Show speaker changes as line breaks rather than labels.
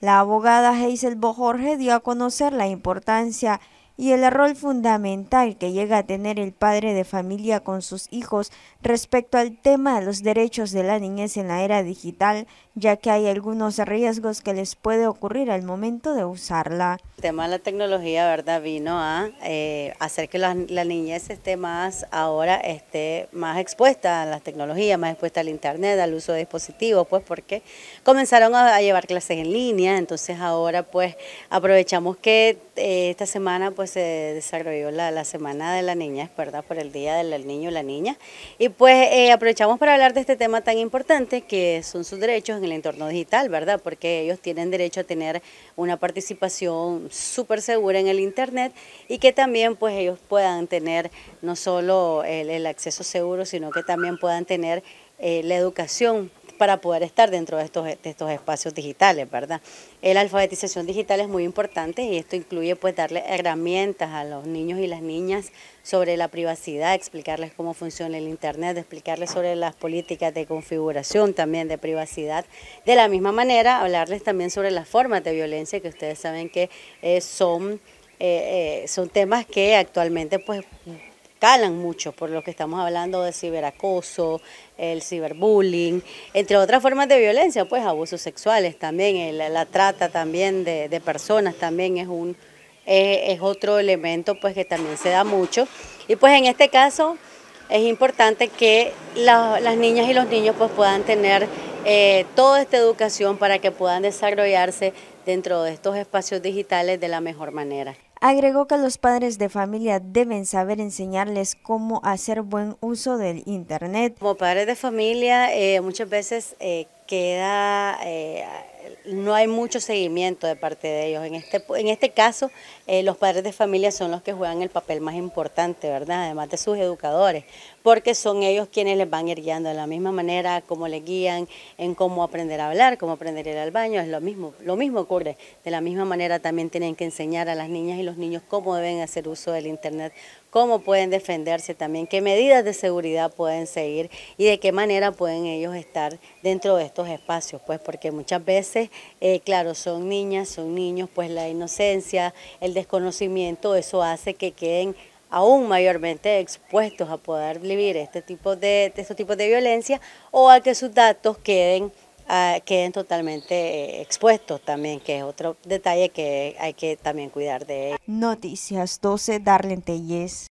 La abogada Hazel Jorge dio a conocer la importancia y el rol fundamental que llega a tener el padre de familia con sus hijos respecto al tema de los derechos de la niñez en la era digital, ya que hay algunos riesgos que les puede ocurrir al momento de usarla.
El tema de la tecnología, ¿verdad? Vino a eh, hacer que la, niñez esté más ahora, esté más expuesta a las tecnologías, más expuesta al internet, al uso de dispositivos, pues porque comenzaron a, llevar clases en línea, entonces ahora pues aprovechamos que eh, esta semana pues pues, se desarrolló la, Semana de la Niña ¿verdad? Por el Día del Niño y la Niña. Y pues eh, aprovechamos para hablar de este tema tan importante que son sus derechos en el entorno digital, ¿verdad? Porque ellos tienen derecho a tener una participación súper segura en el Internet y que también pues ellos puedan tener no solo el, el acceso seguro, sino que también puedan tener eh, la educación para poder estar dentro de estos, estos espacios digitales, ¿verdad? La alfabetización digital es muy importante y esto incluye pues darle herramientas a los niños y las niñas sobre la privacidad, explicarles cómo funciona el Internet, explicarles sobre las políticas de configuración también de privacidad. De la misma manera, hablarles también sobre las formas de violencia que ustedes saben que eh, son, eh, son temas que actualmente pues mucho, por lo que estamos hablando de ciberacoso, el ciberbullying, entre otras formas de violencia, pues abusos sexuales también, la, trata también de, personas también es un es otro elemento pues que también se da mucho. Y pues en este caso es importante que las niñas y los niños pues puedan tener eh, toda esta educación para que puedan desarrollarse dentro de estos espacios digitales de la mejor manera.
Agregó que los padres de familia deben saber enseñarles cómo hacer buen uso del Internet.
Como padres de familia, eh, muchas veces eh, queda, eh, no hay mucho seguimiento de parte de ellos. En este, en este caso, eh, los padres de familia son los que juegan el papel más importante, ¿verdad? Además de sus educadores, porque son ellos quienes les van ir guiando de la misma manera, cómo les guían, en cómo aprender a hablar, cómo aprender a ir al baño, es lo mismo, lo mismo ocurre. De la misma manera también tienen que enseñar a las niñas y los niños cómo deben hacer uso del Internet cómo pueden defenderse también, qué medidas de seguridad pueden seguir y de qué manera pueden ellos estar dentro de estos espacios, pues porque muchas veces, eh, claro, son niñas, son niños, pues la inocencia, el desconocimiento, eso hace que queden aún mayormente expuestos a poder vivir este tipo de, estos tipos de violencia o a que sus datos queden queden totalmente eh, expuestos también, que es otro detalle que hay que también cuidar de ellos.
Noticias 12, Darlene